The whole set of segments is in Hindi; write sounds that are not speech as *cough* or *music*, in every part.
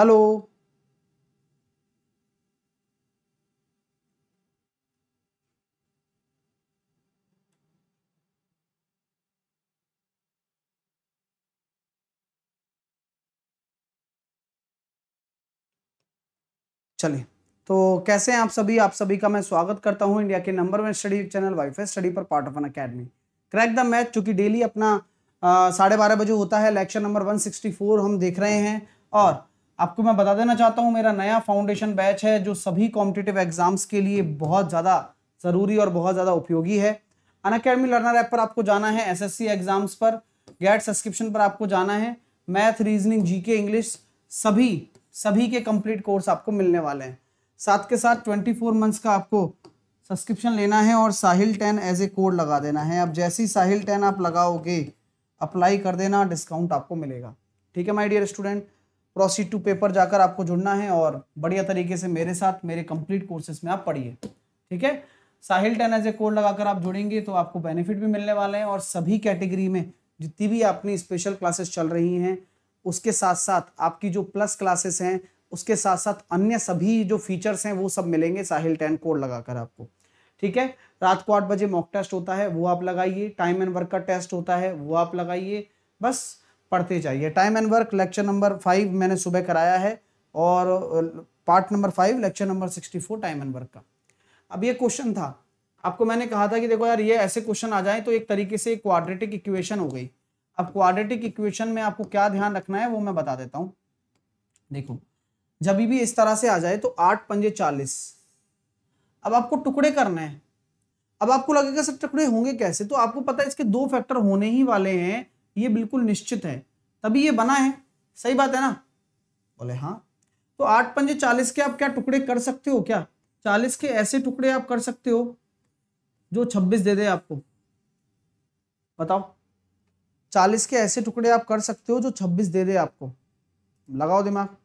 हेलो चलिए तो कैसे हैं आप सभी आप सभी का मैं स्वागत करता हूं इंडिया के number one study channel WiFi Study पर part of an academy crack the match चूंकि डेली अपना साढ़े बारह बजे होता है लेक्चर नंबर 164 हम देख रहे हैं और आपको मैं बता देना चाहता हूँ मेरा नया फाउंडेशन बैच है जो सभी कॉम्पिटेटिव एग्जाम्स के लिए बहुत ज़्यादा ज़रूरी और बहुत ज़्यादा उपयोगी है अन अकेडमी लर्नर ऐप पर आपको जाना है एसएससी एग्जाम्स पर गैट सब्सक्रिप्शन पर आपको जाना है मैथ रीजनिंग जीके इंग्लिश सभी सभी के कंप्लीट कोर्स आपको मिलने वाले हैं साथ के साथ 24 मंथ्स का आपको सब्सक्रिप्शन लेना है और Sahil ten as a code लगा देना है अब जैसे ही साहिल टेन आप लगाओगे अप्लाई कर देना डिस्काउंट आपको मिलेगा ठीक है my dear student proceed to paper जाकर आपको जुड़ना है और बढ़िया तरीके से मेरे साथ मेरे कंप्लीट कोर्सेज में आप पढ़िए ठीक है Sahil ten as a code लगाकर आप जुड़ेंगे तो आपको बेनिफिट भी मिलने वाले हैं और सभी कैटेगरी में जितनी भी अपनी स्पेशल क्लासेस चल रही हैं उसके साथ साथ आपकी जो प्लस क्लासेस हैं उसके साथ साथ अन्य सभी जो फीचर्स हैं वो सब मिलेंगे साहिल टेन कोड लगाकर आपको ठीक है रात को आठ बजे मॉक टेस्ट होता है वो आप लगाइए टाइम एंड वर्क का टेस्ट होता है वो आप लगाइए बस पढ़ते जाइए time and work lecture number five मैंने सुबह कराया है और part number five lecture number sixty four time and work का अब ये क्वेश्चन था आपको मैंने कहा था कि देखो यार ये ऐसे क्वेश्चन आ जाए तो एक तरीके से क्वाड्रेटिक इक्वेशन हो गई अब क्वाड्रेटिक इक्वेशन में आपको क्या ध्यान रखना है वो मैं बता देता हूँ देखो जब भी इस तरह से आ जाए तो आठ पंजे चालीस अब आपको टुकड़े करने हैं अब आपको लगेगा सर टुकड़े होंगे कैसे तो आपको पता है इसके दो फैक्टर होने ही वाले हैं ये बिल्कुल निश्चित है तभी ये बना है सही बात है ना बोले हाँ तो आठ पंजे चालीस के आप क्या टुकड़े कर सकते हो क्या चालीस के ऐसे टुकड़े आप कर सकते हो जो छब्बीस दे दे आपको बताओ चालीस के ऐसे टुकड़े आप कर सकते हो जो छब्बीस दे दे आपको लगाओ दिमाग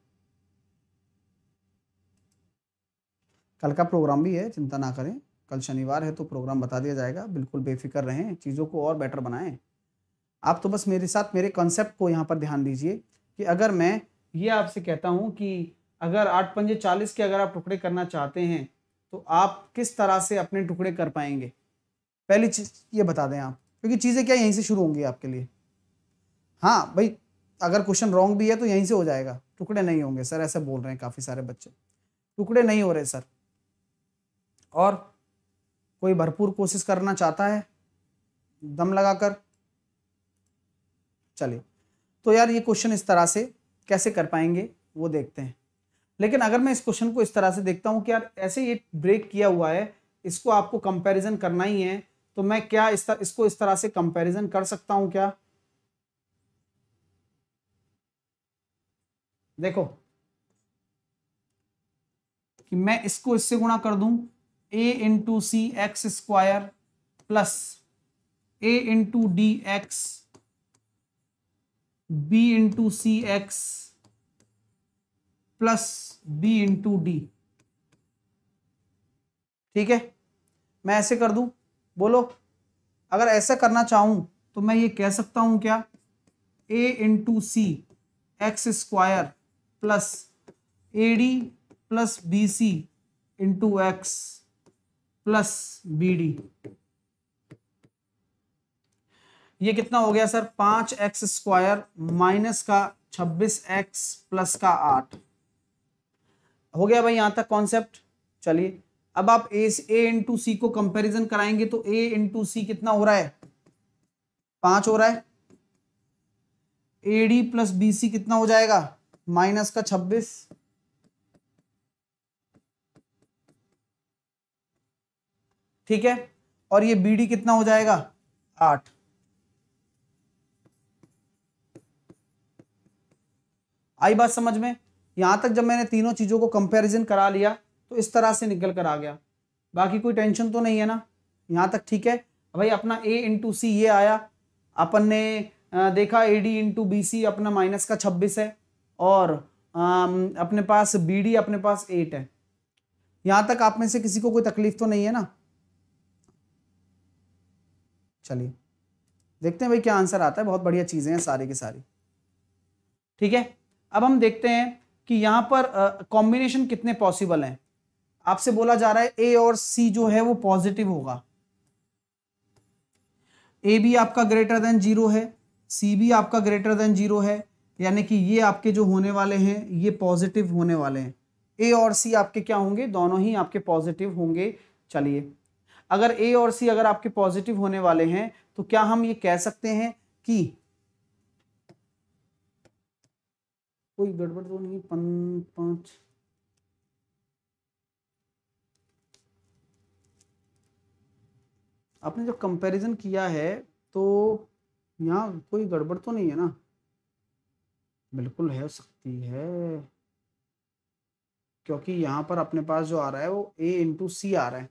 कल का प्रोग्राम भी है चिंता ना करें कल शनिवार है तो प्रोग्राम बता दिया जाएगा बिल्कुल बेफिक्र रहें चीज़ों को और बेटर बनाएं आप तो बस मेरे साथ मेरे कॉन्सेप्ट को यहाँ पर ध्यान दीजिए कि अगर मैं ये आपसे कहता हूँ कि अगर आठ पंजे चालीस के अगर आप टुकड़े करना चाहते हैं तो आप किस तरह से अपने टुकड़े कर पाएंगे पहली चीज़ ये बता दें आप क्योंकि चीज़ें क्या यहीं से शुरू होंगी आपके लिए हाँ भाई अगर क्वेश्चन रॉन्ग भी है तो यहीं से हो जाएगा टुकड़े नहीं होंगे सर ऐसे बोल रहे हैं काफ़ी सारे बच्चे टुकड़े नहीं हो रहे सर और कोई भरपूर कोशिश करना चाहता है दम लगाकर चले तो यार ये क्वेश्चन इस तरह से कैसे कर पाएंगे वो देखते हैं लेकिन अगर मैं इस क्वेश्चन को इस तरह से देखता हूँ कि यार ऐसे ये ब्रेक किया हुआ है इसको आपको कंपैरिजन करना ही है तो मैं क्या इस तर, इसको इस तरह से कंपैरिजन कर सकता हूँ क्या देखो कि मैं इसको इससे गुणा कर दूं A into C X square plus A into D X b into C X plus b into D ठीक है मैं ऐसे कर दूं बोलो अगर ऐसा करना चाहूं तो मैं ये कह सकता हूं क्या a into C X square plus A D plus B C into X plus B D ये कितना हो गया सर पांच एक्स स्क्वायर माइनस का छब्बीस एक्स प्लस का आठ हो गया भाई यहां तक कॉन्सेप्ट चलिए अब आप ए ए इंटू सी को कंपेरिजन कराएंगे तो ए इंटू सी कितना हो रहा है पांच हो रहा है A D plus B C कितना हो जाएगा माइनस का छब्बीस ठीक है और ये बी डी कितना हो जाएगा आठ आई बात समझ में यहां तक जब मैंने तीनों चीज़ों को कंपेरिजन करा लिया तो इस तरह से निकल कर आ गया बाकी कोई टेंशन तो नहीं है ना यहाँ तक ठीक है भाई अपना ए इंटू सी ये आया अपन ने देखा A D into B C अपना माइनस का छब्बीस है और अपने पास बी डी अपने पास एट है यहां तक आप में से किसी को कोई तकलीफ तो नहीं है ना चलिए देखते हैं भाई क्या आंसर आता है बहुत बढ़िया चीज़ें हैं सारी की सारी ठीक है अब हम देखते हैं कि यहां पर कॉम्बिनेशन uh, कितने पॉसिबल हैं आपसे बोला जा रहा है ए और सी जो है वो पॉजिटिव होगा ए बी आपका ग्रेटर देन जीरो है सी बी आपका ग्रेटर देन जीरो है यानी कि ये आपके जो होने वाले हैं ये पॉजिटिव होने वाले हैं ए और सी आपके क्या होंगे दोनों ही आपके पॉजिटिव होंगे चलिए अगर ए और सी अगर आपके पॉजिटिव होने वाले हैं तो क्या हम ये कह सकते हैं कि कोई गड़बड़ तो नहीं पन पांच आपने जब कंपैरिजन किया है तो यहाँ कोई गड़बड़ तो नहीं है ना बिल्कुल है सकती है क्योंकि यहाँ पर अपने पास जो आ रहा है वो ए इंटू सी आ रहा है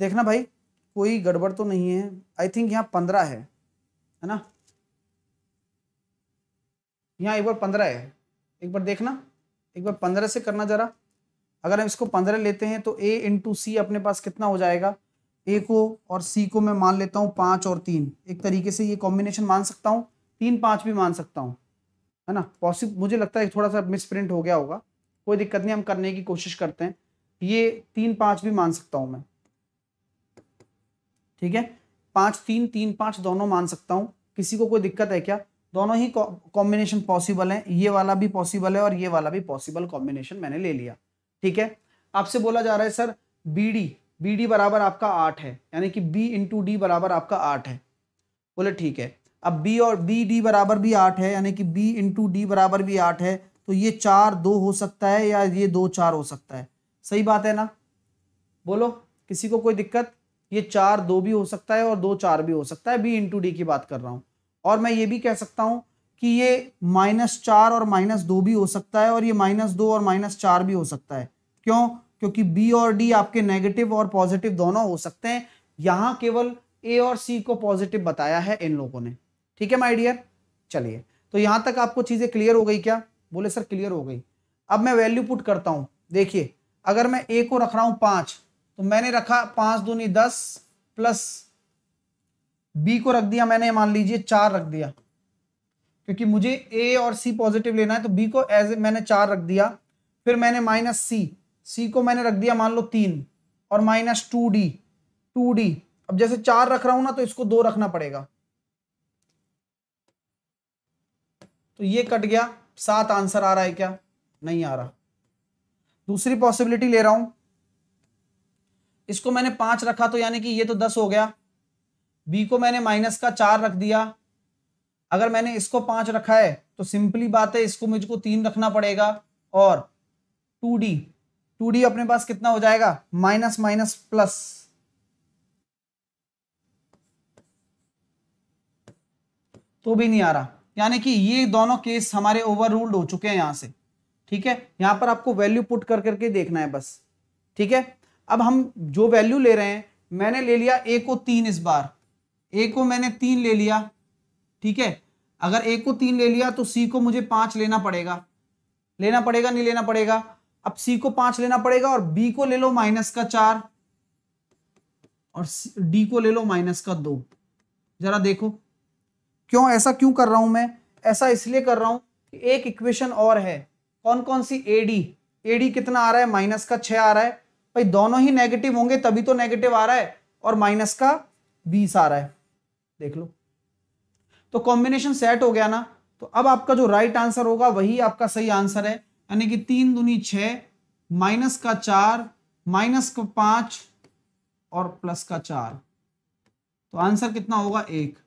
देखना भाई कोई गड़बड़ तो नहीं है आई थिंक यहाँ पंद्रह है है ना यहाँ एक बार पंद्रह है एक बार देखना एक बार पंद्रह से करना जरा अगर हम इसको पंद्रह लेते हैं तो ए इंटू सी अपने पास कितना हो जाएगा ए को और सी को मैं मान लेता हूँ पाँच और तीन एक तरीके से ये कॉम्बिनेशन मान सकता हूँ तीन पाँच भी मान सकता हूँ है ना पॉसिबल मुझे लगता है थोड़ा सा मिसप्रिंट हो गया होगा कोई दिक्कत नहीं हम करने की कोशिश करते हैं ये तीन पाँच भी मान सकता हूँ मैं ठीक है पाँच तीन तीन पाँच दोनों मान सकता हूँ किसी को कोई दिक्कत है क्या दोनों ही कॉम्बिनेशन पॉसिबल है ये वाला भी पॉसिबल है और ये वाला भी पॉसिबल कॉम्बिनेशन मैंने ले लिया ठीक है आपसे बोला जा रहा है sir B D B D बराबर आपका आठ है यानी कि बी इंटू डी बराबर आपका आठ है बोले ठीक है अब बी और बी डी बराबर भी आठ है यानी कि बी इंटू डी बराबर भी आठ है तो ये चार दो हो सकता है या ये दो चार हो सकता है सही बात है ना बोलो किसी को कोई दिक्कत ये चार दो भी हो सकता है और दो चार भी हो सकता है बी इंटू डी की बात कर रहा हूँ और मैं ये भी कह सकता हूं कि ये माइनस चार और माइनस दो भी हो सकता है और ये माइनस दो और माइनस चार भी हो सकता है क्यों क्योंकि बी और डी आपके नेगेटिव और पॉजिटिव दोनों हो सकते हैं यहां केवल ए और सी को पॉजिटिव बताया है इन लोगों ने ठीक है माई डियर चलिए तो यहां तक आपको चीज़ें क्लियर हो गई क्या बोले सर क्लियर हो गई अब मैं वैल्यू पुट करता हूं देखिए अगर मैं ए को रख रहा हूं पांच तो मैंने रखा पांच दूनी दस प्लस बी को रख दिया मैंने मान लीजिए चार रख दिया क्योंकि मुझे ए और सी पॉजिटिव लेना है तो बी को एज मैंने चार रख दिया फिर मैंने माइनस सी सी को मैंने रख दिया मान लो तीन और minus two D two D अब जैसे चार रख रहा हूं ना तो इसको दो रखना पड़ेगा तो ये कट गया सात आंसर आ रहा है क्या नहीं आ रहा दूसरी पॉसिबिलिटी ले रहा हूं इसको मैंने पांच रखा तो यानी कि ये तो दस हो गया बी को मैंने माइनस का चार रख दिया अगर मैंने इसको पांच रखा है तो सिंपली बात है इसको मुझको तीन रखना पड़ेगा और टू डी टू डी अपने पास कितना हो जाएगा माइनस माइनस प्लस तो भी नहीं आ रहा यानी कि ये दोनों केस हमारे ओवर रूल्ड हो चुके हैं यहां से ठीक है यहां पर आपको वैल्यू पुट कर करके देखना है बस ठीक है अब हम जो वैल्यू ले रहे हैं मैंने ले लिया ए को तीन इस बार ए को मैंने तीन ले लिया ठीक है अगर ए को तीन ले लिया तो सी को मुझे पांच लेना पड़ेगा लेना पड़ेगा नहीं लेना पड़ेगा अब सी को पांच लेना पड़ेगा और बी को ले लो माइनस का चार और डी को ले लो माइनस का दो जरा देखो क्यों ऐसा क्यों कर रहा हूं मैं ऐसा इसलिए कर रहा हूं कि एक इक्वेशन और है कौन कौन सी ए डी ए डी कितना आ रहा है माइनस का छह आ रहा है भाई दोनों ही नेगेटिव होंगे तभी तो नेगेटिव आ रहा है और माइनस का बीस आ रहा है देख लो तो कॉम्बिनेशन सेट हो गया ना तो अब आपका जो राइट आंसर होगा वही आपका सही आंसर है यानी कि तीन दुनी छ माइनस का चार माइनस का पांच और प्लस का चार तो आंसर कितना होगा एक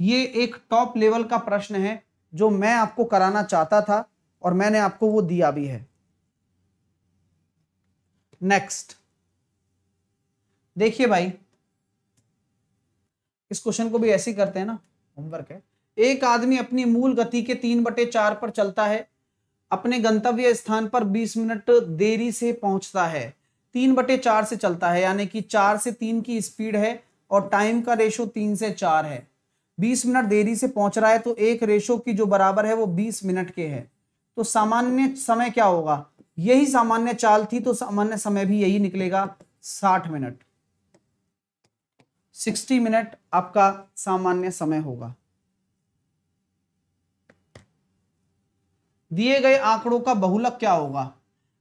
ये एक टॉप लेवल का प्रश्न है जो मैं आपको कराना चाहता था और मैंने आपको वो दिया भी है नेक्स्ट देखिए भाई इस क्वेश्चन को भी ऐसे करते हैं ना होमवर्क है एक आदमी अपनी मूल गति के तीन बटे चार पर चलता है अपने गंतव्य स्थान पर 20 मिनट देरी से पहुंचता है तीन बटे चार से चलता है यानी कि चार से तीन की स्पीड है और टाइम का रेशो तीन से चार है बीस मिनट देरी से पहुंच रहा है तो एक रेशो की जो बराबर है वो बीस मिनट के है तो सामान्य समय क्या होगा यही सामान्य चाल थी तो सामान्य समय भी यही निकलेगा साठ मिनट 60 मिनट आपका सामान्य समय होगा दिए गए आंकड़ों का बहुलक क्या होगा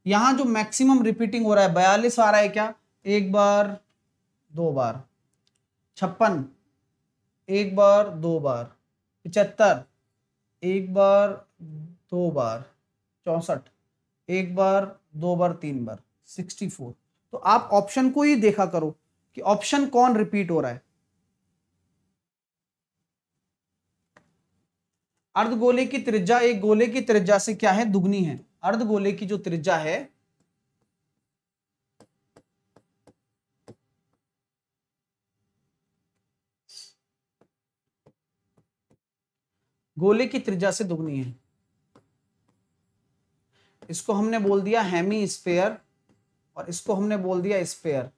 यहां जो मैक्सिमम रिपीटिंग हो रहा है बयालीस आ रहा है क्या एक बार दो बार छप्पन एक बार दो बार पिचहत्तर एक बार दो बार चौसठ एक बार दो बार तीन बार सिक्सटी फोर तो आप ऑप्शन को ही देखा करो कि ऑप्शन कौन रिपीट हो रहा है अर्ध गोले की त्रिज्या एक गोले की त्रिज्या से क्या है दुगनी है अर्ध गोले की जो त्रिज्या है गोले की त्रिज्या से दुगनी है इसको हमने बोल दिया हैमी स्पेयर और इसको हमने बोल दिया स्पेयर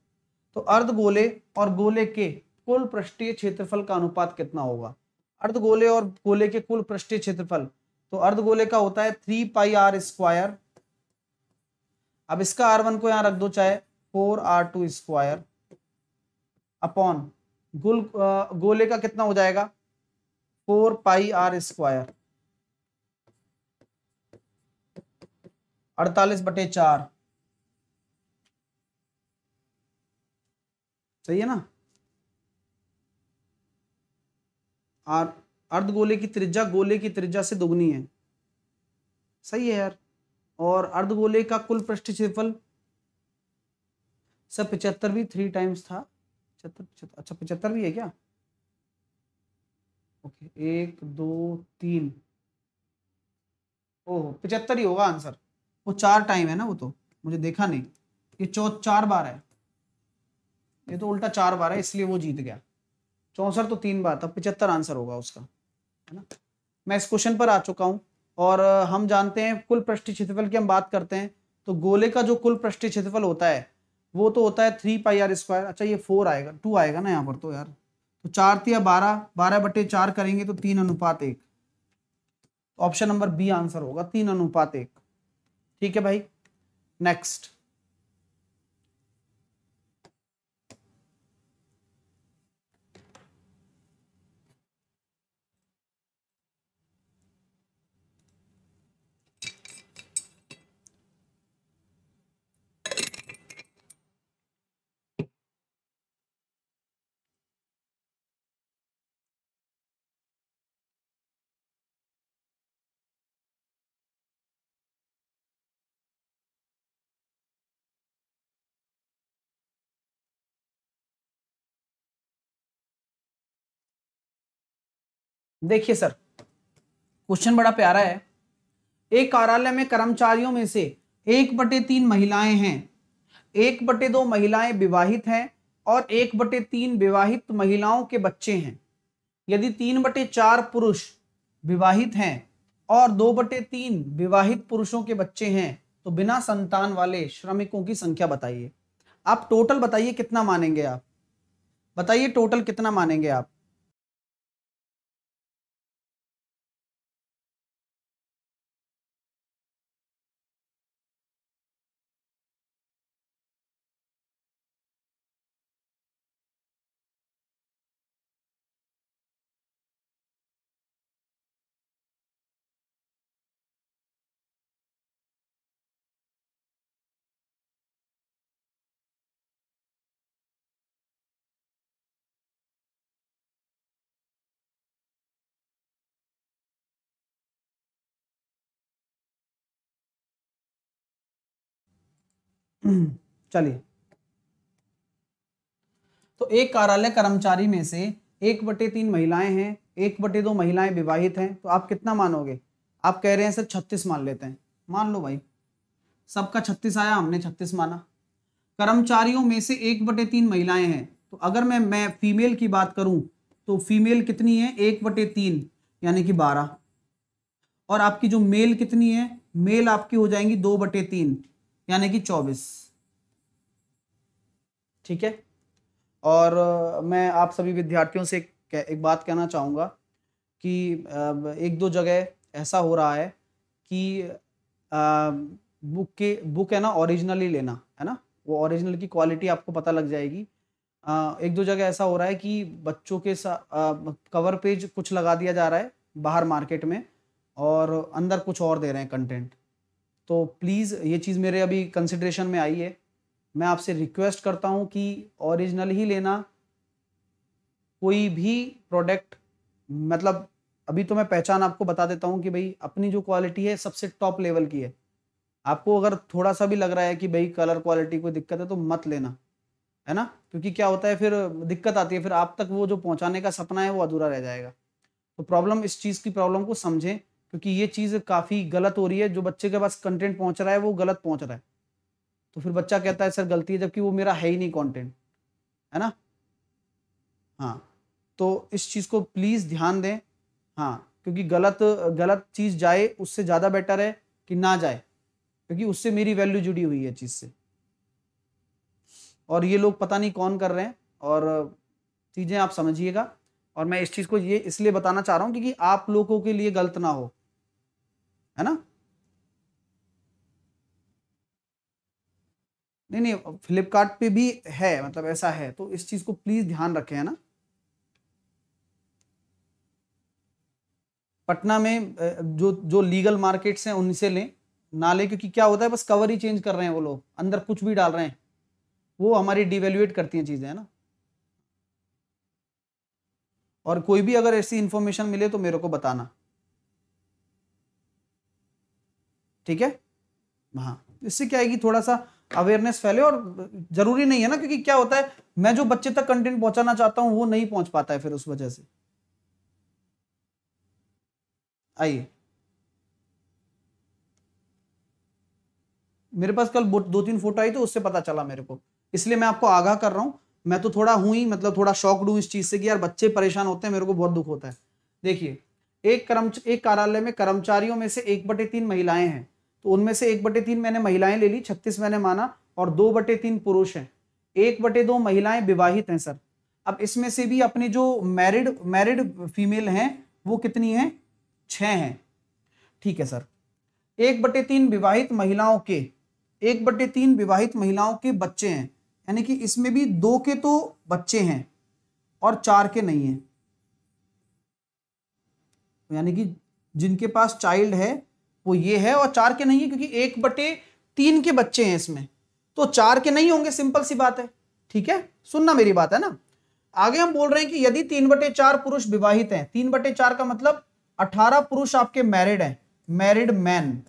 तो अर्ध गोले और गोले के कुल पृष्ठीय क्षेत्रफल का अनुपात कितना होगा अर्ध गोले और गोले के कुल पृष्ठीय क्षेत्रफल तो अर्ध गोले का होता है थ्री पाई आर स्क्वायर अब इसका आर वन को यहां रख दो चाहे four R two square upon गुल गोले का कितना हो जाएगा फोर पाई आर स्क्वायर अड़तालीस बटे चार सही है ना और अर्ध गोले की त्रिज्या गोले की त्रिज्या से दोगुनी है सही है यार और अर्ध गोले का कुल पृष्ठ क्षेत्रफल सर पचहत्तर भी थ्री टाइम्स था पचहत्तर पचहत्तर अच्छा पचहत्तर भी है क्या ओके एक दो तीन ओह पचहत्तर ही होगा आंसर वो चार टाइम है ना वो तो मुझे देखा नहीं ये चौथ चार बार है ये तो उल्टा चार बार है इसलिए वो जीत गया चौंसठ तो तीन बार था पिछहत्तर आंसर होगा उसका है ना मैं इस क्वेश्चन पर आ चुका हूँ और हम जानते हैं कुल पृष्ठी क्षेत्रफल की हम बात करते हैं तो गोले का जो कुल पृष्ठी क्षेत्रफल होता है वो तो होता है थ्री पाई आर स्क्वायर अच्छा ये फोर आएगा टू आएगा ना यहाँ पर तो यार तो चार तिया बारह बारह बटे चार करेंगे तो तीन अनुपात एक ऑप्शन नंबर बी आंसर होगा तीन अनुपात एक ठीक है भाई नेक्स्ट देखिए सर क्वेश्चन बड़ा प्यारा है एक कार्यालय में कर्मचारियों में से एक बटे तीन महिलाएं हैं एक बटे दो महिलाएं विवाहित हैं और एक बटे तीन विवाहित महिलाओं के बच्चे हैं यदि तीन बटे चार पुरुष विवाहित हैं और दो बटे तीन विवाहित पुरुषों के बच्चे हैं तो बिना संतान वाले श्रमिकों की संख्या बताइए आप टोटल बताइए कितना मानेंगे आप बताइए टोटल कितना मानेंगे आप हम्म, चलिए तो एक कार्यालय कर्मचारी में से एक बटे तीन महिलाएं हैं एक बटे दो महिलाएं विवाहित हैं तो आप कितना मानोगे आप कह रहे हैं सर छत्तीस मान लेते हैं मान लो भाई सबका छत्तीस आया हमने छत्तीस माना कर्मचारियों में से एक बटे तीन महिलाएं हैं तो अगर मैं मैं फीमेल की बात करूं तो फीमेल कितनी है एक बटे तीन यानी कि बारह और आपकी जो मेल कितनी है मेल आपकी हो जाएंगी दो बटे तीन यानी कि चौबीस ठीक है और मैं आप सभी विद्यार्थियों से एक बात कहना चाहूँगा कि एक दो जगह ऐसा हो रहा है कि बुक के बुक है ना ओरिजिनली लेना है ना वो ओरिजिनल की क्वालिटी आपको पता लग जाएगी एक दो जगह ऐसा हो रहा है कि बच्चों के कवर पेज कुछ लगा दिया जा रहा है बाहर मार्केट में और अंदर कुछ और दे रहे हैं कंटेंट तो प्लीज़ ये चीज़ मेरे अभी कंसिड्रेशन में आई है मैं आपसे रिक्वेस्ट करता हूँ कि ओरिजिनल ही लेना कोई भी प्रोडक्ट मतलब अभी तो मैं पहचान आपको बता देता हूँ कि भाई अपनी जो क्वालिटी है सबसे टॉप लेवल की है आपको अगर थोड़ा सा भी लग रहा है कि भाई कलर क्वालिटी कोई दिक्कत है तो मत लेना है ना क्योंकि क्या होता है फिर दिक्कत आती है फिर आप तक वो जो पहुँचाने का सपना है वो अधूरा रह जाएगा तो प्रॉब्लम इस चीज़ की प्रॉब्लम को समझें क्योंकि ये चीज़ काफ़ी गलत हो रही है जो बच्चे के पास कंटेंट पहुंच रहा है वो गलत पहुंच रहा है तो फिर बच्चा कहता है सर गलती है जबकि वो मेरा है ही नहीं कंटेंट है ना हाँ तो इस चीज़ को प्लीज़ ध्यान दें हाँ क्योंकि गलत गलत चीज़ जाए उससे ज़्यादा बेटर है कि ना जाए क्योंकि उससे मेरी वैल्यू जुड़ी हुई है चीज़ से और ये लोग पता नहीं कौन कर रहे हैं और चीज़ें आप समझिएगा और मैं इस चीज़ को ये इसलिए बताना चाह रहा हूँ क्योंकि आप लोगों के लिए गलत ना हो है ना नहीं नहीं फ्लिपकार्ट पे भी है मतलब ऐसा है तो इस चीज को प्लीज ध्यान रखें है ना पटना में जो जो लीगल मार्केट्स हैं उनसे लें ना लें क्योंकि क्या होता है बस कवर ही चेंज कर रहे हैं वो लोग अंदर कुछ भी डाल रहे हैं वो हमारी डिवेल्युएट करती हैं चीज़ें है ना और कोई भी अगर ऐसी इन्फॉर्मेशन मिले तो मेरे को बताना ठीक है हाँ इससे क्या आएगी थोड़ा सा अवेयरनेस फैले और जरूरी नहीं है ना क्योंकि क्या होता है मैं जो बच्चे तक कंटेंट पहुंचाना चाहता हूं वो नहीं पहुंच पाता है फिर उस वजह से आइए मेरे पास कल दो तीन फोटो आई तो उससे पता चला मेरे को इसलिए मैं आपको आगाह कर रहा हूं मैं तो थोड़ा हूं ही मतलब थोड़ा शॉकड हूं इस चीज़ से कि यार बच्चे परेशान होते हैं मेरे को बहुत दुख होता है देखिए एक कर्म एक कार्यालय में कर्मचारियों में से एक बटे तीन महिलाएं हैं तो उनमें से एक बटे तीन मैंने महिलाएं ले ली छत्तीस मैंने माना और दो बटे तीन पुरुष हैं एक बटे दो महिलाएं विवाहित हैं सर अब इसमें से भी अपने जो मैरिड मैरिड फीमेल हैं वो कितनी हैं छह हैं ठीक है सर एक बटे तीन विवाहित महिलाओं के एक बटे तीन विवाहित महिलाओं के बच्चे हैं यानी कि इसमें भी दो के तो बच्चे हैं और चार के नहीं हैं यानी कि जिनके पास चाइल्ड है वो ये है और चार के नहीं है क्योंकि एक बटे तीन के बच्चे हैं इसमें तो चार के नहीं होंगे सिंपल सी बात है ठीक है सुनना मेरी बात है ना आगे हम बोल रहे हैं कि यदि तीन बटे चार पुरुष विवाहित हैं तीन बटे चार का मतलब अठारह पुरुष आपके मैरिड हैं मैरिड मैन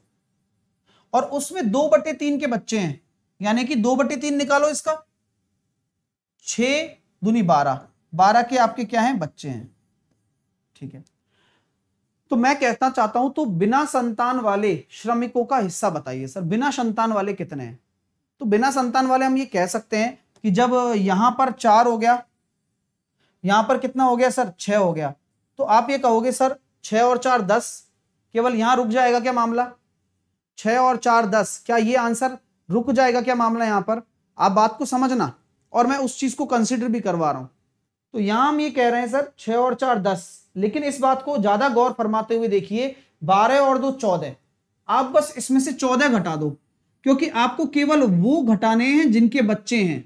और उसमें दो बटे तीन के बच्चे हैं यानी कि दो बटे तीन निकालो इसका छुनी दुनी बारह बारह के आपके क्या हैं बच्चे हैं ठीक है तो मैं कहना चाहता हूं तो बिना संतान वाले श्रमिकों का हिस्सा बताइए सर बिना संतान वाले कितने हैं तो बिना संतान वाले हम ये कह सकते हैं कि जब यहां पर चार हो गया यहां पर कितना हो गया सर छह हो गया तो आप ये कहोगे सर छह और चार दस केवल यहां रुक जाएगा क्या मामला छह और चार दस क्या ये आंसर रुक जाएगा क्या मामला यहां पर आप बात को समझना और मैं उस चीज को कंसिडर भी करवा रहा हूं तो यहां हम ये कह रहे हैं सर छह और चार दस लेकिन इस बात को ज्यादा गौर फरमाते हुए देखिए बारह और दो चौदह आप बस इसमें से चौदह घटा दो क्योंकि आपको केवल वो घटाने हैं जिनके बच्चे हैं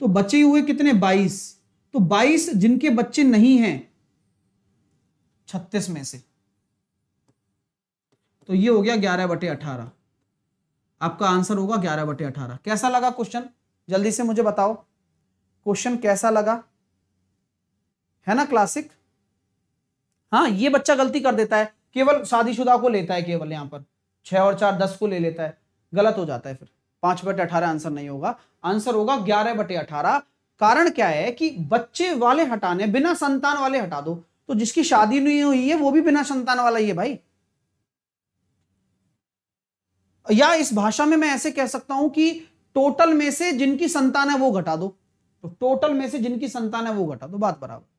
तो बचे हुए कितने बाईस तो बाईस जिनके बच्चे नहीं हैं छत्तीस में से तो ये हो गया ग्यारह बटे अठारह आपका आंसर होगा ग्यारह बटे अठारह कैसा लगा क्वेश्चन जल्दी से मुझे बताओ क्वेश्चन कैसा लगा है ना क्लासिक हाँ ये बच्चा गलती कर देता है केवल शादीशुदा को लेता है केवल यहाँ पर छह और चार दस को ले लेता है गलत हो जाता है फिर पांच बटे अठारह आंसर नहीं होगा आंसर होगा ग्यारह बटे अठारह कारण क्या है कि बच्चे वाले हटाने बिना संतान वाले हटा दो तो जिसकी शादी नहीं हुई है वो भी बिना संतान वाला ही है भाई या इस भाषा में मैं ऐसे कह सकता हूं कि टोटल में से जिनकी संतान है वो घटा दो तो टोटल में से जिनकी संतान है वो घटा दो बात बराबर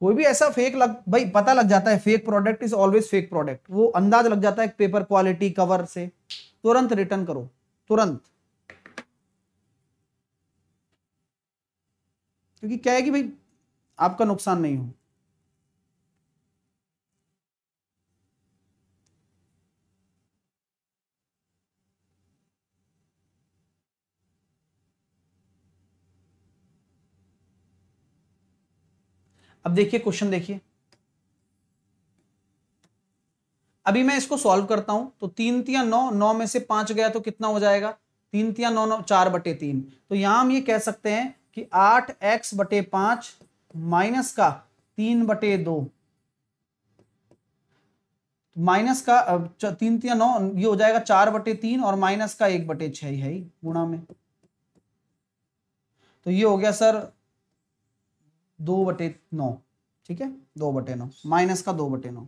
कोई भी ऐसा फेक लग भाई पता लग जाता है fake product is always fake product वो अंदाज लग जाता है पेपर क्वालिटी कवर से तुरंत रिटर्न करो तुरंत क्योंकि क्या है कि भाई आपका नुकसान नहीं हो अब देखिए क्वेश्चन देखिए अभी मैं इसको सॉल्व करता हूं तो तीन तिया नौ नौ में से पांच गया तो कितना हो जाएगा तीन तिया नौ नौ चार बटे तीन तो यहां हम ये कह सकते हैं कि आठ एक्स बटे पांच माइनस का तीन बटे दो माइनस का तीन तिया नौ ये हो जाएगा चार बटे तीन और माइनस का एक बटे छह है गुणा में तो ये हो गया सर दो बटे नौ ठीक है दो बटे नौ माइनस का दो बटे नौ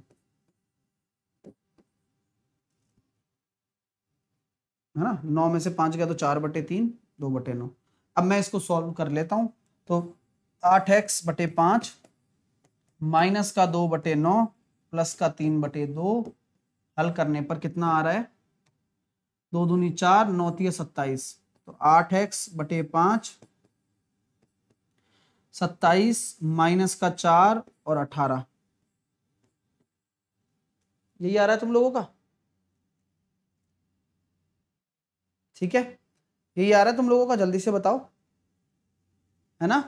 है ना नौ में से पांच गया तो चार बटे तीन दो बटे नौ अब मैं इसको सॉल्व कर लेता हूं तो आठ एक्स बटे पांच माइनस का दो बटे नौ प्लस का तीन बटे दो हल करने पर कितना आ रहा है दो दूनी चार नौतीय सत्ताईस तो आठ एक्स बटे पांच सत्ताईस माइनस का चार और अठारह यही आ रहा है तुम लोगों का ठीक है यही आ रहा है तुम लोगों का जल्दी से बताओ है ना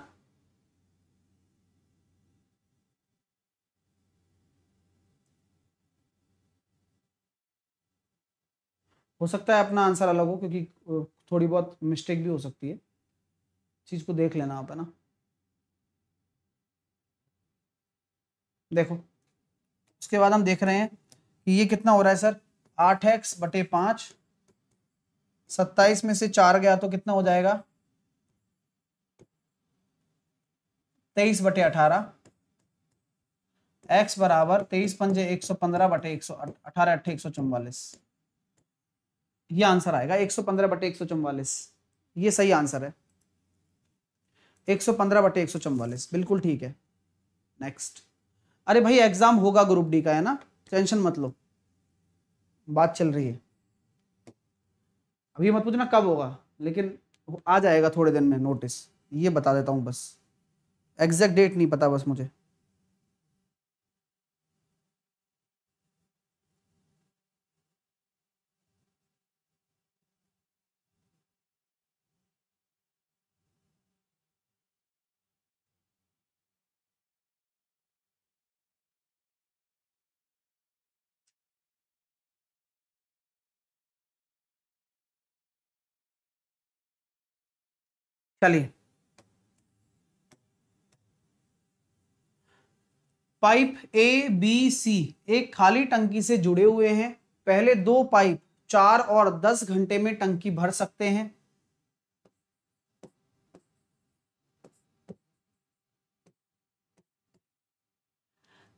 हो सकता है अपना आंसर अलग हो क्योंकि थोड़ी बहुत मिस्टेक भी हो सकती है चीज़ को देख लेना आप है ना देखो उसके बाद हम देख रहे हैं कि ये कितना हो रहा है सर आठ एक्स बटे पांच सत्ताईस में से चार गया तो कितना हो जाएगा तेईस बटे अठारह एक्स बराबर तेईस पंजे एक सौ पंद्रह बटे एक सौ अठारह अट्ठे एक सौ चौवालीस ये आंसर आएगा एक सौ पंद्रह बटे एक सौ चौवालीस ये सही आंसर है एक सौ पंद्रह बटे एक सौ चौवालीस बिल्कुल ठीक है नेक्स्ट अरे भाई एग्जाम होगा ग्रुप डी का है ना टेंशन मत लो बात चल रही है अभी मत पूछना कब होगा लेकिन आ जाएगा थोड़े दिन में नोटिस ये बता देता हूँ बस एग्जैक्ट डेट नहीं पता बस मुझे चलिए पाइप ए बी सी एक खाली टंकी से जुड़े हुए हैं पहले दो पाइप चार और दस घंटे में टंकी भर सकते हैं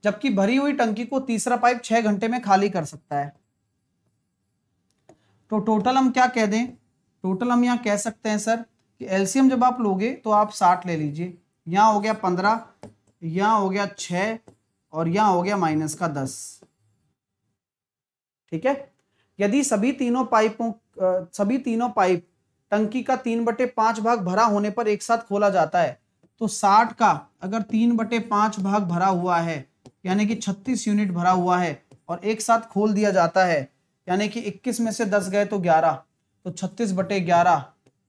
जबकि भरी हुई टंकी को तीसरा पाइप छह घंटे में खाली कर सकता है तो टोटल हम क्या कह दें टोटल हम यहां कह सकते हैं सर कि एलसीएम जब आप लोगे तो आप साठ ले लीजिए यहाँ हो गया पंद्रह यहाँ हो गया छः और यहाँ हो गया माइनस का दस ठीक है यदि सभी तीनों पाइपों सभी तीनों पाइप टंकी का तीन बटे पांच भाग भरा होने पर एक साथ खोला जाता है तो साठ का अगर तीन बटे पांच भाग भरा हुआ है यानी कि छत्तीस यूनिट भरा हुआ है और एक साथ खोल दिया जाता है यानी कि इक्कीस में से दस गए तो ग्यारह तो छत्तीस बटे ग्यारह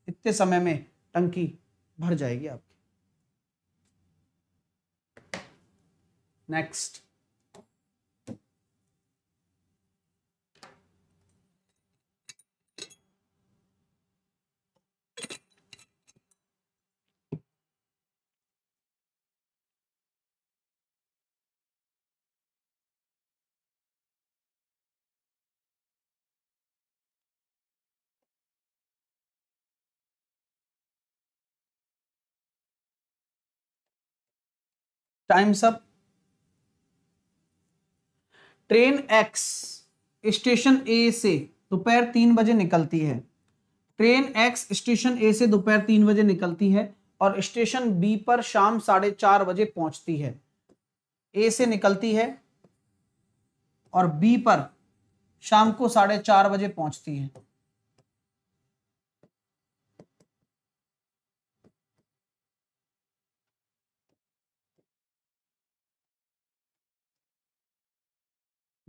इतने समय में टंकी भर जाएगी आपकी next times up train X station A से दोपहर तीन बजे निकलती है ट्रेन एक्स स्टेशन ए से दोपहर तीन बजे निकलती है और स्टेशन बी पर शाम साढ़े चार बजे पहुंचती है ए से निकलती है और बी पर शाम को साढ़े चार बजे पहुंचती है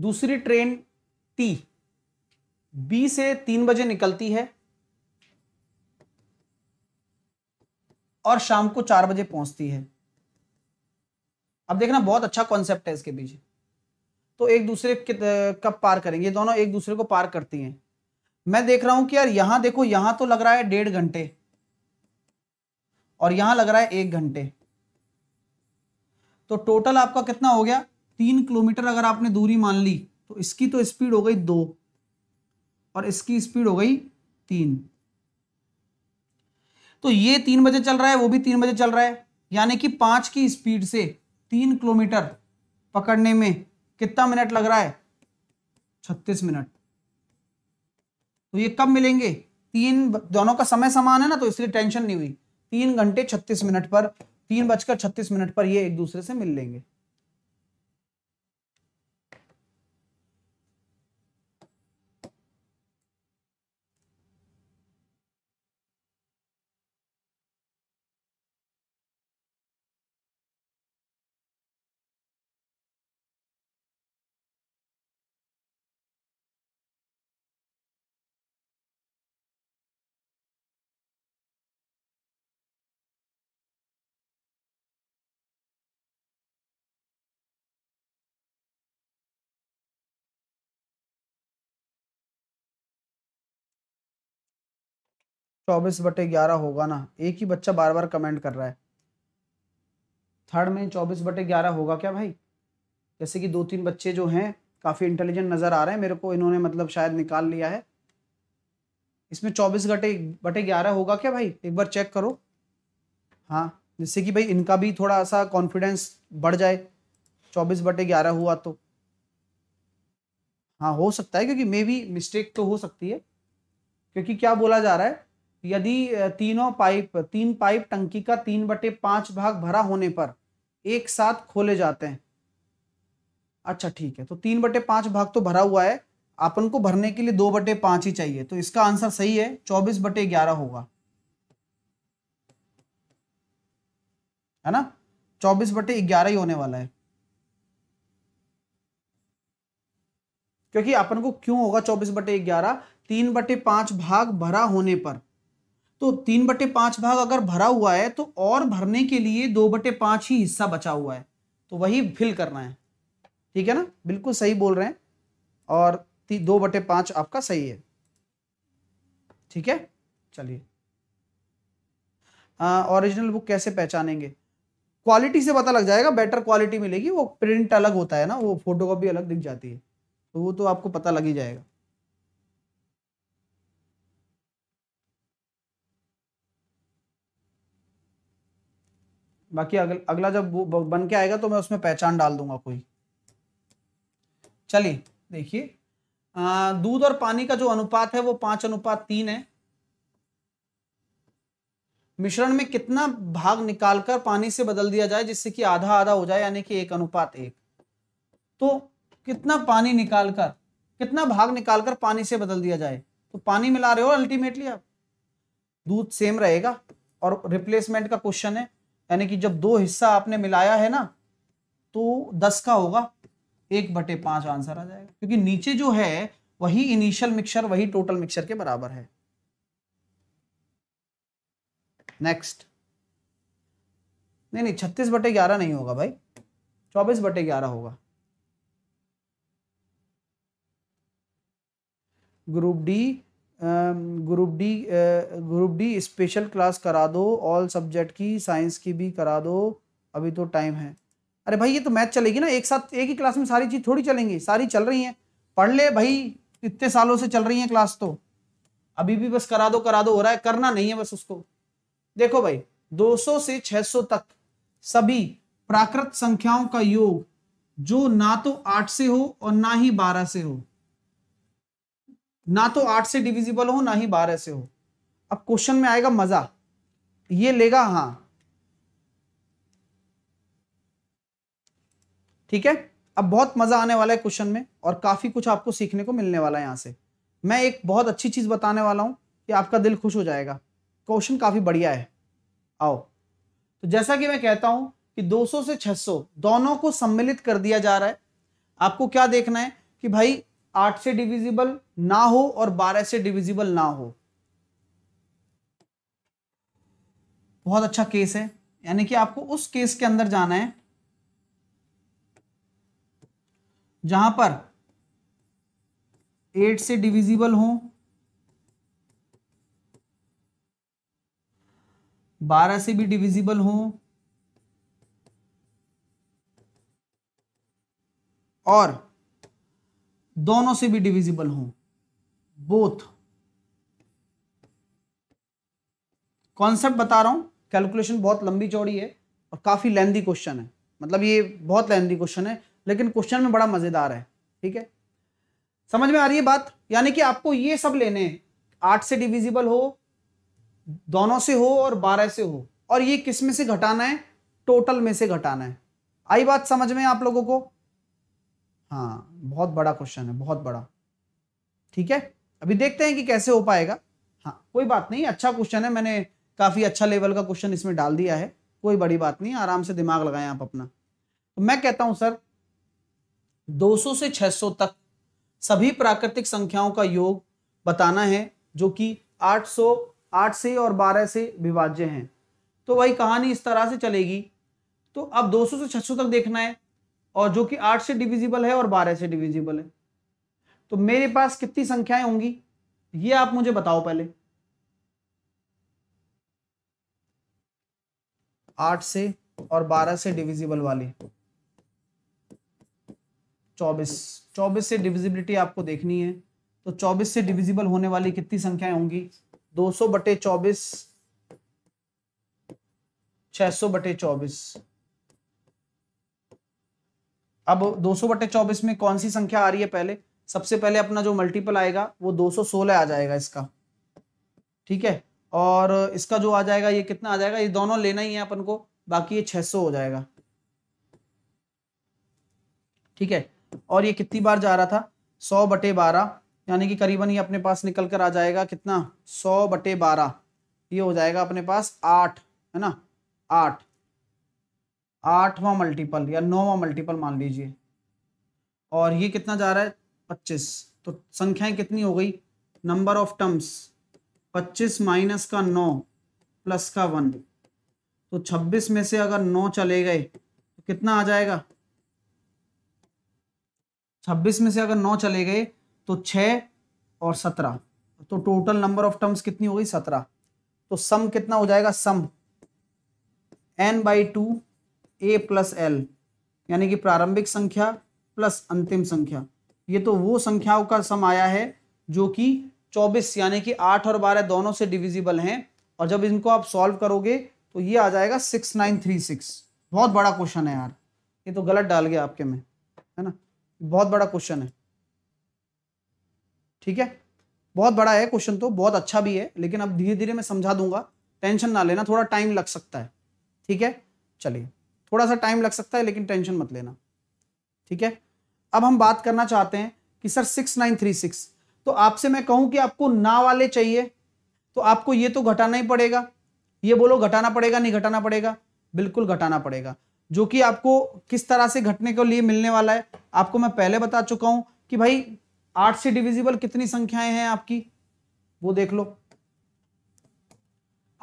दूसरी ट्रेन टी बी से तीन बजे निकलती है और शाम को चार बजे पहुंचती है अब देखना बहुत अच्छा कॉन्सेप्ट है इसके बीच तो एक दूसरे कब पार करेंगे दोनों एक दूसरे को पार करती हैं मैं देख रहा हूं कि यार यहां देखो यहां तो लग रहा है डेढ़ घंटे और यहां लग रहा है एक घंटे तो टोटल आपका कितना हो गया तीन किलोमीटर अगर आपने दूरी मान ली तो इसकी तो स्पीड हो गई दो और इसकी स्पीड हो गई तीन तो ये तीन बजे चल रहा है वो भी तीन बजे चल रहा है यानी कि पांच की स्पीड से तीन किलोमीटर पकड़ने में कितना मिनट लग रहा है छत्तीस मिनट तो ये कब मिलेंगे तीन दोनों का समय समान है ना तो इसलिए टेंशन नहीं हुई तीन घंटे छत्तीस मिनट पर तीन बजकर छत्तीस मिनट पर ये एक दूसरे से मिल लेंगे चौबीस बटे ग्यारह होगा ना एक ही बच्चा बार बार कमेंट कर रहा है थर्ड में चौबीस बटे ग्यारह होगा क्या भाई जैसे कि दो तीन बच्चे जो हैं काफ़ी इंटेलिजेंट नज़र आ रहे हैं मेरे को इन्होंने मतलब शायद निकाल लिया है इसमें चौबीस घटे बटे ग्यारह होगा क्या भाई एक बार चेक करो हाँ जिससे कि भाई इनका भी थोड़ा सा कॉन्फिडेंस बढ़ जाए चौबीस बटे ग्यारह हुआ तो हाँ हो सकता है क्योंकि मे भी मिस्टेक तो हो सकती है क्योंकि क्या बोला जा रहा है यदि तीनों पाइप तीन पाइप टंकी का तीन बटे पांच भाग भरा होने पर एक साथ खोले जाते हैं अच्छा ठीक है तो तीन बटे पांच भाग तो भरा हुआ है अपन को भरने के लिए दो बटे पांच ही चाहिए तो इसका आंसर सही है चौबीस बटे ग्यारह होगा है ना चौबीस बटे ग्यारह ही होने वाला है क्योंकि अपन को क्यों होगा चौबीस बटे ग्यारह तीन बटे पांच भाग भरा होने पर तो तीन बटे पांच भाग अगर भरा हुआ है तो और भरने के लिए दो बटे पांच ही हिस्सा बचा हुआ है तो वही फिल करना है ठीक है ना बिल्कुल सही बोल रहे हैं और दो बटे पांच आपका सही है ठीक है चलिए ओरिजिनल हाँ, बुक कैसे पहचानेंगे क्वालिटी से पता लग जाएगा बेटर क्वालिटी मिलेगी वो प्रिंट अलग होता है ना वो फोटोकॉपी अलग दिख जाती है तो वो तो आपको पता लग ही जाएगा बाकी अगल, अगला जब बन के आएगा तो मैं उसमें पहचान डाल दूंगा कोई चलिए देखिए दूध और पानी का जो अनुपात है वो पांच अनुपात तीन है मिश्रण में कितना भाग निकालकर पानी से बदल दिया जाए जिससे कि आधा आधा हो जाए यानी कि एक अनुपात एक तो कितना पानी निकालकर कितना भाग निकालकर पानी से बदल दिया जाए तो पानी मिला रहे हो अल्टीमेटली आप दूध सेम रहेगा और रिप्लेसमेंट का क्वेश्चन है यानी कि जब दो हिस्सा आपने मिलाया है ना तो दस का होगा एक बटे पांच आंसर आ जाएगा क्योंकि नीचे जो है वही इनिशियल मिक्सर वही टोटल मिक्सर के बराबर है नेक्स्ट नहीं नहीं छत्तीस बटे ग्यारह नहीं होगा भाई चौबीस बटे ग्यारह होगा group D group D group D special class करा दो ऑल सब्जेक्ट की साइंस की भी करा दो अभी तो टाइम है अरे भाई ये तो मैथ चलेगी ना एक साथ एक ही क्लास में सारी चीज़ थोड़ी चलेंगी सारी चल रही हैं पढ़ ले भाई इतने सालों से चल रही हैं क्लास तो अभी भी बस करा दो करा दो हो रहा है करना नहीं है बस उसको देखो भाई 200 से 600 तक सभी प्राकृत संख्याओं का योग जो ना तो आठ से हो और ना ही बारह से हो ना तो आठ से डिविजिबल हो ना ही बारह से हो अब क्वेश्चन में आएगा मजा ये लेगा हाँ ठीक है अब बहुत मजा आने वाला है क्वेश्चन में और काफी कुछ आपको सीखने को मिलने वाला है यहां से मैं एक बहुत अच्छी चीज बताने वाला हूं कि आपका दिल खुश हो जाएगा क्वेश्चन काफी बढ़िया है आओ तो जैसा कि मैं कहता हूं कि 200 से 600 दोनों को सम्मिलित कर दिया जा रहा है आपको क्या देखना है कि भाई आठ से डिविजिबल ना हो और बारह से डिविजिबल ना हो बहुत अच्छा केस है यानी कि आपको उस केस के अंदर जाना है जहां पर एट से डिविजिबल हो बारह से भी डिविजिबल हो और दोनों से भी डिविजिबल हो बोथ कॉन्सेप्ट बता रहा हूं कैलकुलेशन बहुत लंबी चौड़ी है और काफ़ी लेंदी क्वेश्चन है मतलब ये बहुत लेंदी क्वेश्चन है लेकिन क्वेश्चन में बड़ा मज़ेदार है ठीक है समझ में आ रही है बात यानी कि आपको ये सब लेने आठ से डिविजिबल हो दोनों से हो और बारह से हो और ये किस में से घटाना है टोटल में से घटाना है आई बात समझ में आप लोगों को हाँ बहुत बड़ा क्वेश्चन है बहुत बड़ा ठीक है अभी देखते हैं कि कैसे हो पाएगा हाँ कोई बात नहीं अच्छा क्वेश्चन है मैंने काफ़ी अच्छा लेवल का क्वेश्चन इसमें डाल दिया है कोई बड़ी बात नहीं आराम से दिमाग लगाएं आप अपना तो मैं कहता हूं सर 200 से 600 तक सभी प्राकृतिक संख्याओं का योग बताना है जो कि 800 8 से और 12 से विभाज्य हैं तो वही कहानी इस तरह से चलेगी तो अब 200 से 600 तक देखना है और जो कि आठ से डिविजिबल है और बारह से डिविजिबल है तो मेरे पास कितनी संख्याएं होंगी ये आप मुझे बताओ पहले आठ से और बारह से डिविजिबल वाली चौबीस चौबीस से डिविजिबिलिटी आपको देखनी है तो चौबीस से डिविजिबल होने वाली कितनी संख्याएं होंगी दो सौ बटे चौबीस छह सौ बटे चौबीस अब 200 बटे चौबीस में कौन सी संख्या आ रही है पहले सबसे पहले अपना जो मल्टीपल आएगा वो 216 आ जाएगा इसका ठीक है और इसका जो आ जाएगा ये कितना आ जाएगा ये दोनों लेना ही है अपन को बाकी ये 600 हो जाएगा ठीक है और ये कितनी बार जा रहा था सौ बटे बारह यानी कि करीबन ये अपने पास निकल कर आ जाएगा कितना सौ बटे बारह ये हो जाएगा अपने पास आठ है ना आठ आठवां मल्टीपल या नौवां मल्टीपल मान लीजिए और ये कितना जा रहा है पच्चीस तो संख्याएं कितनी हो गई नंबर ऑफ टर्म्स पच्चीस माइनस का नौ प्लस का वन तो छब्बीस में से अगर नौ चले गए तो कितना आ जाएगा छब्बीस में से अगर नौ चले गए तो छ और सत्रह तो टोटल नंबर ऑफ टर्म्स कितनी हो गई सत्रह तो सम कितना हो जाएगा sum N by two A plus L यानी कि प्रारंभिक संख्या प्लस अंतिम संख्या ये तो वो संख्याओं का सम आया है जो कि 24 यानी कि 8 और 12 दोनों से डिविजिबल हैं और जब इनको आप सॉल्व करोगे तो ये आ जाएगा 6936 बहुत बड़ा क्वेश्चन है यार ये तो गलत डाल गया आपके में है ना बहुत बड़ा क्वेश्चन है ठीक है बहुत बड़ा है क्वेश्चन तो बहुत अच्छा भी है लेकिन अब धीरे धीरे मैं समझा दूंगा टेंशन ना लेना थोड़ा टाइम लग सकता है ठीक है चलिए थोड़ा सा टाइम लग सकता है लेकिन टेंशन मत लेना ठीक है अब हम बात करना चाहते हैं कि sir six nine three six तो आपसे मैं कहूं कि आपको ना वाले चाहिए तो आपको ये तो घटाना ही पड़ेगा ये बोलो घटाना पड़ेगा नहीं घटाना पड़ेगा बिल्कुल घटाना पड़ेगा जो कि आपको किस तरह से घटने के लिए मिलने वाला है आपको मैं पहले बता चुका हूं कि भाई आठ से डिविजिबल कितनी संख्याएं हैं आपकी वो देख लो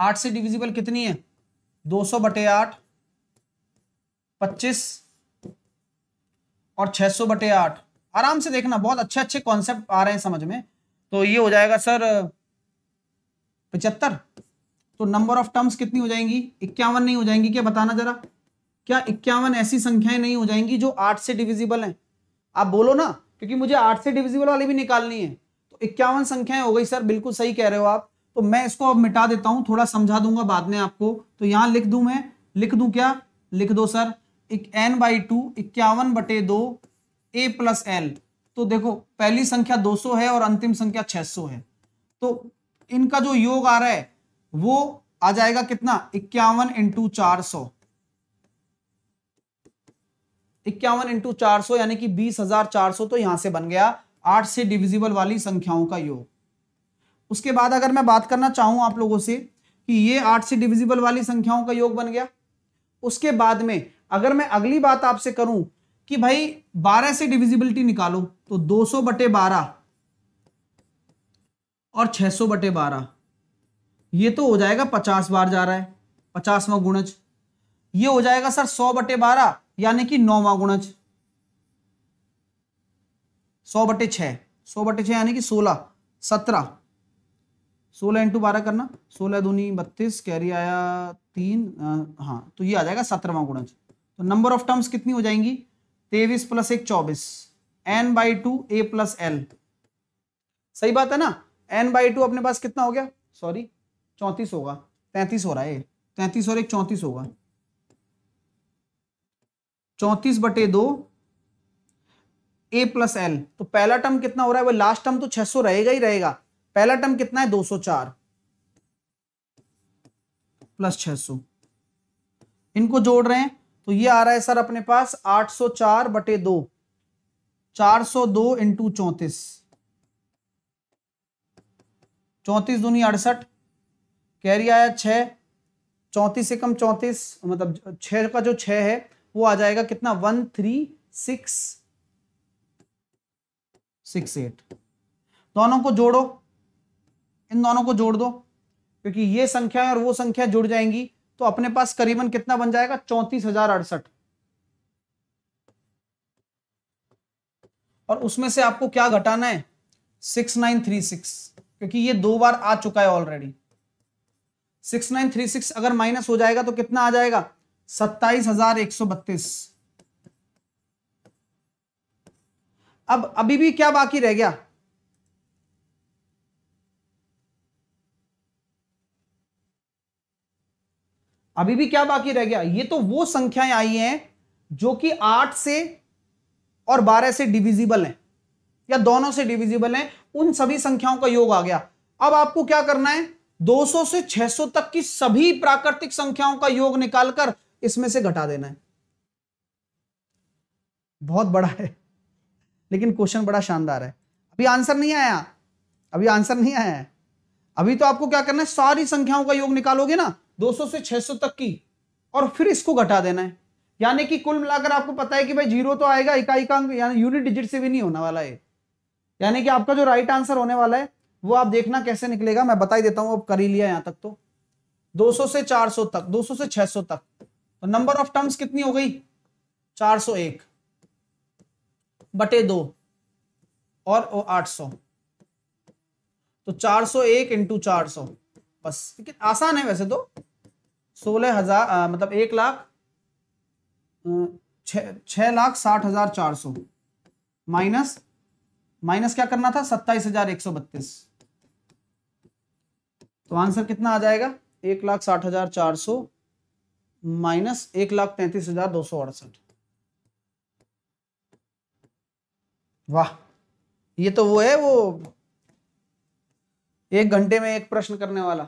आठ से डिविजिबल कितनी है दो सौ बटे आठ पच्चीस और छह सौ बटे आठ आराम से देखना बहुत अच्छे अच्छे कॉन्सेप्ट आ रहे हैं समझ में तो ये हो जाएगा सर पचहत्तर तो नंबर ऑफ टर्म्स कितनी हो जाएंगी इक्यावन नहीं हो जाएंगी क्या बताना जरा क्या इक्यावन ऐसी संख्याएं नहीं हो जाएंगी जो आठ से डिविजिबल हैं आप बोलो ना क्योंकि मुझे आठ से डिविजिबल वाली भी निकालनी है तो इक्यावन संख्याएं हो गई सर बिल्कुल सही कह रहे हो आप तो मैं इसको अब मिटा देता हूं थोड़ा समझा दूंगा बाद में आपको तो यहां लिख दू मैं लिख दू क्या लिख दो सर एन बाई टू इक्यावन बटे दो ए प्लस एल तो देखो पहली संख्या 200 है और अंतिम संख्या 600 है तो इनका जो योग आ रहा है वो आ जाएगा कितना इक्यावन इंटू चार सौ इक्यावन इंटू चार सौ यानी कि बीस हजार चार सौ तो यहां से बन गया आठ से डिविजिबल वाली संख्याओं का योग उसके बाद अगर मैं बात करना चाहूं आप लोगों से कि ये आठ से डिविजिबल वाली संख्याओं का योग बन गया उसके बाद में अगर मैं अगली बात आपसे करूं कि भाई 12 से डिविजिबिलिटी निकालो तो 200 बटे बारह और 600 बटे बारह ये तो हो जाएगा 50 बार जा रहा है पचासवा गुणज ये हो जाएगा सर 100 बटे बारह यानी कि नौवा गुणज 100 बटे 6 100 बटे 6 यानी कि 16 17 सोलह इंटू बारह करना सोलह दूनी बत्तीस कैरी आया तीन हाँ तो ये आ जाएगा सत्रहवा गुणज तो नंबर ऑफ टर्म्स कितनी हो जाएंगी तेवीस प्लस एक चौबीस N by two A plus L सही बात है ना एन बाई टू अपने पास कितना हो गया सॉरी चौंतीस होगा तैतीस हो रहा है तैतीस और एक चौंतीस होगा चौंतीस बटे दो ए प्लस एल तो पहला टर्म कितना हो रहा है वो लास्ट टर्म तो छह सौ रहेगा ही रहेगा पहला टर्म कितना है दो सौ चार प्लस छह सौ इनको जोड़ रहे हैं तो ये आ रहा है सर अपने पास 804 बटे दो चार सौ दो इंटू चौतीस चौंतीस दूनी अड़सठ कैरी आया छ चौंतीस से कम चौंतीस मतलब छ का जो छह है वो आ जाएगा कितना one three six six eight दोनों को जोड़ो इन दोनों को जोड़ दो क्योंकि ये संख्या और वो संख्या जुड़ जाएंगी तो अपने पास करीबन कितना बन जाएगा चौंतीस हजार अड़सठ और उसमें से आपको क्या घटाना है सिक्स नाइन थ्री सिक्स क्योंकि ये दो बार आ चुका है already six nine three six अगर माइनस हो जाएगा तो कितना आ जाएगा सत्ताईस हजार एक सौ बत्तीस अब अभी भी क्या बाकी रह गया अभी भी क्या बाकी रह गया ये तो वो संख्याएं आई हैं जो कि आठ से और बारह से डिविजिबल हैं या दोनों से डिविजिबल हैं उन सभी संख्याओं का योग आ गया अब आपको क्या करना है 200 से 600 तक की सभी प्राकृतिक संख्याओं का योग निकालकर इसमें से घटा देना है बहुत बड़ा है लेकिन क्वेश्चन बड़ा शानदार है अभी आंसर नहीं आया अभी आंसर नहीं आया अभी तो आपको क्या करना है सारी संख्याओं का योग निकालोगे ना 200 से 600 तक की और फिर इसको घटा देना है यानी कि कुल मिलाकर आपको पता है कि भाई जीरो तो आएगा इकाई का अंक यानी यूनिट डिजिट से भी नहीं होने वाला है यानी कि आपका जो राइट आंसर होने वाला है वो आप देखना कैसे निकलेगा मैं बताई देता हूं अब कर ही लिया यहां तक तो 200 से 400 तक 200 से 600 तक तो नंबर ऑफ टर्म्स कितनी हो गई 401 बटे दो और वो 800 तो 401 सौ इंटू चार बस आसान है वैसे तो सोलह हजार मतलब एक लाख छ लाख साठ हजार चार सौ माइनस माइनस क्या करना था सत्ताईस हजार एक सौ बत्तीस तो आंसर कितना आ जाएगा एक लाख साठ हजार चार सौ माइनस एक लाख तैंतीस हजार दो सौ अड़सठ वाह ये तो वो है वो एक घंटे में एक प्रश्न करने वाला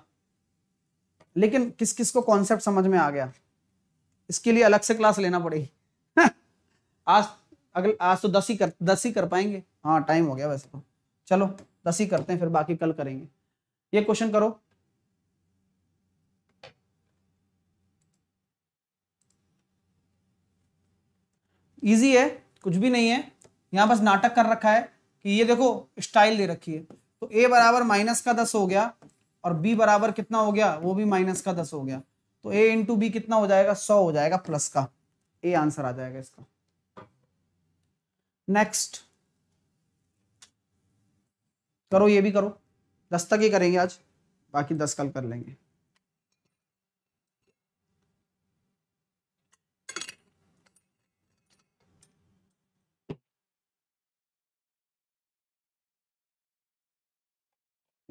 लेकिन किस किस को कॉन्सेप्ट समझ में आ गया इसके लिए अलग से क्लास लेना पड़ेगी हाँ। आज अगले आज तो दस ही कर दस ही कर पाएंगे हाँ टाइम हो गया वैसे तो चलो दस ही करते हैं फिर बाकी कल करेंगे ये क्वेश्चन करो इजी है कुछ भी नहीं है यहां बस नाटक कर रखा है कि ये देखो स्टाइल दे रखी है तो ए बराबर माइनस का दस हो गया और b बराबर कितना हो गया वो भी माइनस का दस हो गया तो a इंटू बी कितना हो जाएगा सौ हो जाएगा प्लस का a आंसर आ जाएगा इसका नेक्स्ट करो ये भी करो दस तक ही करेंगे आज बाकी दस कल कर लेंगे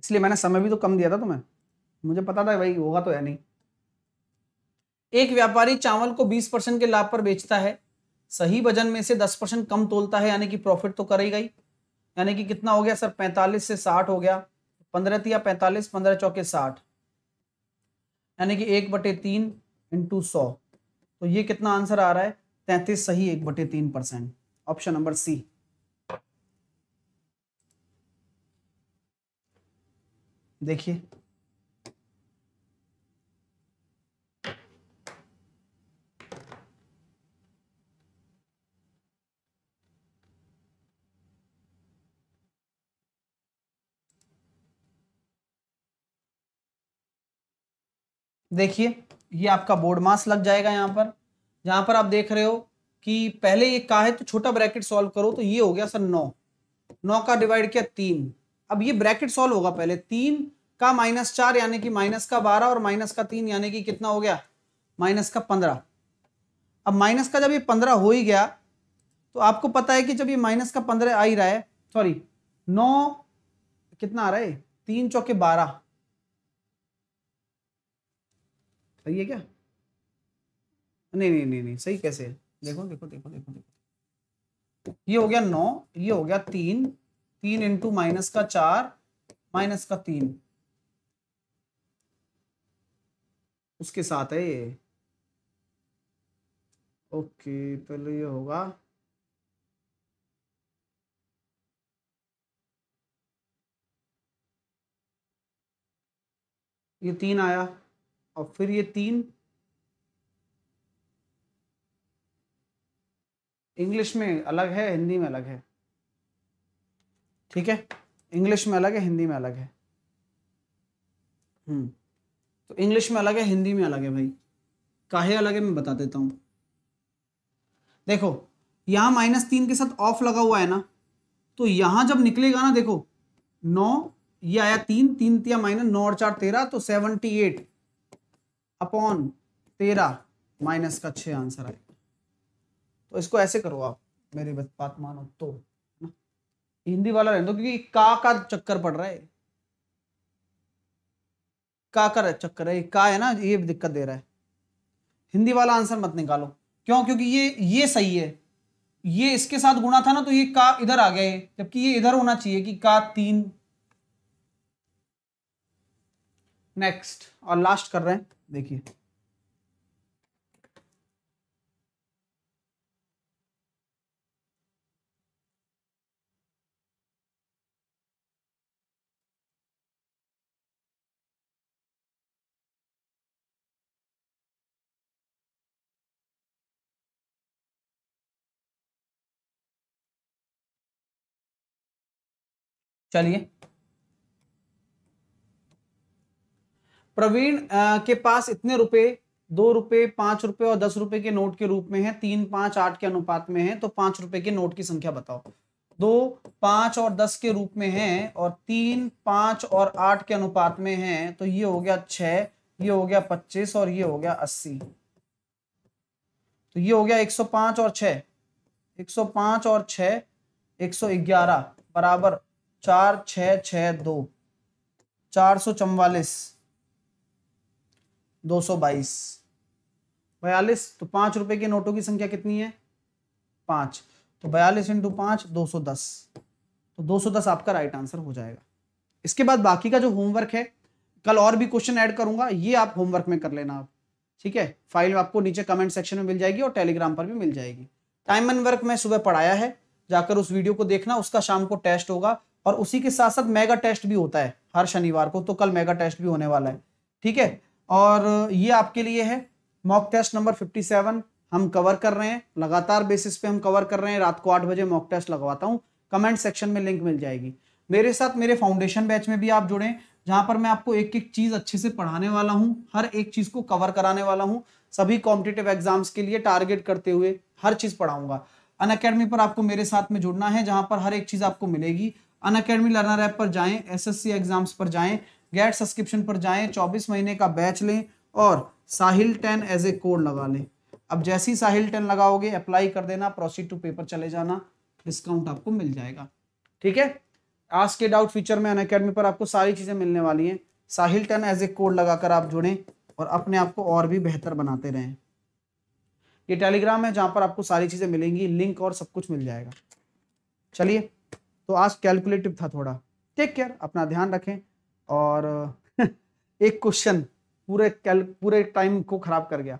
इसलिए मैंने समय भी तो कम दिया था तुम्हें मुझे पता था भाई होगा तो है नहीं एक व्यापारी चावल को 20 परसेंट के लाभ पर बेचता है सही वजन में से 10 परसेंट कम तोलता है यानी कि प्रॉफिट तो करेगा ही यानी कि कितना हो गया सर 45 से 60 हो गया पंद्रह तिया पैंतालीस पंद्रह चौके साठ यानी कि एक बटे तीन इंटू सौ तो ये कितना आंसर आ रहा है तैंतीस सही एक बटे तीन परसेंट ऑप्शन नंबर सी देखिए देखिए ये आपका बोर्ड मास लग जाएगा यहां पर जहां पर आप देख रहे हो कि पहले ये का है तो छोटा ब्रैकेट सॉल्व करो तो ये हो गया सर नौ नौ का डिवाइड किया तीन अब ये ब्रैकेट सॉल्व होगा पहले तीन का माइनस चार यानी कि माइनस का बारह और माइनस का तीन यानी कि कितना हो गया माइनस का पंद्रह अब माइनस का जब ये पंद्रह हो ही गया तो आपको पता है कि जब ये माइनस का पंद्रह आ ही रहा है सॉरी नौ कितना आ रहा है तीन चौके बारह सही है क्या नहीं नहीं नहीं नहीं सही कैसे है देखो देखो देखो देखो देखो ये हो गया नौ ये हो गया तीन तीन इंटू माइनस का चार माइनस का तीन उसके साथ है ये ओके पहले ये होगा ये तीन आया और फिर ये तीन इंग्लिश में अलग है हिंदी में अलग है ठीक है इंग्लिश में अलग है हिंदी में अलग है हम्म तो इंग्लिश में अलग है हिंदी में अलग है भाई काहे अलग है मैं बता देता हूं देखो यहाँ माइनस तीन के साथ ऑफ लगा हुआ है ना तो यहां जब निकलेगा ना देखो नौ ये आया तीन तीन तिया माइनस नौ और चार तेरह तो सेवनटी एट अपॉन तेरह माइनस का छः आंसर आएगा तो इसको ऐसे करो आप मेरी बात मानो तो हिंदी वाला रहने दो क्योंकि का का चक्कर पड़ रहा है का का चक्कर है का है ना ये दिक्कत दे रहा है हिंदी वाला आंसर मत निकालो क्यों क्योंकि ये ये सही है ये इसके साथ गुणा था ना तो ये का इधर आ गए जबकि ये इधर होना चाहिए कि का तीन नेक्स्ट और लास्ट कर रहे हैं देखिए चलिए प्रवीण के पास इतने रुपए दो रुपए पांच रुपए और दस रुपए के नोट के रूप में है तीन पांच आठ के अनुपात में है तो पांच रुपए के नोट की संख्या बताओ दो पांच और दस के रूप में है और तीन पांच और आठ के अनुपात में है तो ये हो गया छ ये हो गया पच्चीस और ये हो गया अस्सी तो ये हो गया एक सौ पांच और छ एक सौ पांच और छ एक सौ ग्यारह बराबर चार छ छ दो चार सौ चौवालिस दो सौ बाईस बयालीस तो पांच रुपए के नोटों की संख्या कितनी है पांच तो बयालीस इंटू पांच दो सौ दस तो दो सौ दस आपका राइट आंसर हो जाएगा इसके बाद बाकी का जो होमवर्क है कल और भी क्वेश्चन ऐड करूंगा ये आप होमवर्क में कर लेना आप ठीक है फाइल आपको नीचे कमेंट सेक्शन में मिल जाएगी और टेलीग्राम पर भी मिल जाएगी टाइम एंड वर्क मैं सुबह पढ़ाया है जाकर उस वीडियो को देखना उसका शाम को टेस्ट होगा और उसी के साथ साथ मेगा टेस्ट भी होता है हर शनिवार को तो कल मेगा टेस्ट भी होने वाला है ठीक है और ये आपके लिए है मॉक टेस्ट नंबर 57 हम कवर कर रहे हैं लगातार बेसिस पे हम कवर कर रहे हैं रात को आठ बजे मॉक टेस्ट लगवाता हूँ कमेंट सेक्शन में लिंक मिल जाएगी मेरे साथ मेरे फाउंडेशन बैच में भी आप जुड़े जहां पर मैं आपको एक एक चीज़ अच्छे से पढ़ाने वाला हूँ हर एक चीज़ को कवर कराने वाला हूँ सभी कॉम्पिटेटिव एग्जाम्स के लिए टारगेट करते हुए हर चीज़ पढ़ाऊंगा अन पर आपको मेरे साथ में जुड़ना है जहां पर हर एक चीज़ आपको मिलेगी अन अकेडमी लर्नर ऐप पर जाएं एसएससी एग्जाम्स पर जाएं गेट सब्सक्रिप्शन पर जाएं 24 महीने का बैच लें और Sahil ten as a code लगा लें अब जैसे ही साहिल 10 लगाओगे अप्लाई कर देना प्रोसीड टू पेपर चले जाना डिस्काउंट आपको मिल जाएगा ठीक है आज के डाउट फीचर में अन अकेडमी पर आपको सारी चीज़ें मिलने वाली हैं Sahil ten as a code लगाकर आप जुड़ें और अपने आप को और भी बेहतर बनाते रहें ये टेलीग्राम है जहाँ पर आपको सारी चीज़ें मिलेंगी लिंक और सब कुछ मिल जाएगा चलिए तो आज कैलकुलेटिव था थोड़ा टेक केयर अपना ध्यान रखें और *laughs* एक क्वेश्चन पूरे कैल पूरे टाइम को ख़राब कर गया